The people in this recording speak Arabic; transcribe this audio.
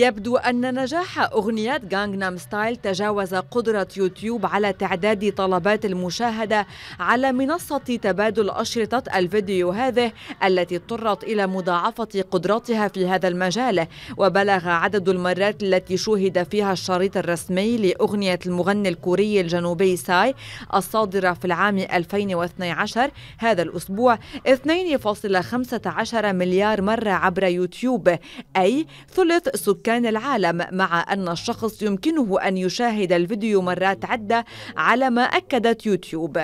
يبدو أن نجاح أغنية غانغنام ستايل تجاوز قدرة يوتيوب على تعداد طلبات المشاهدة على منصة تبادل أشرطة الفيديو هذه التي اضطرت إلى مضاعفة قدراتها في هذا المجال وبلغ عدد المرات التي شوهد فيها الشريط الرسمي لأغنية المغني الكوري الجنوبي ساي الصادرة في العام 2012 هذا الأسبوع 2.15 مليار مرة عبر يوتيوب أي ثلث سكان مكان العالم مع أن الشخص يمكنه أن يشاهد الفيديو مرات عدة على ما أكدت يوتيوب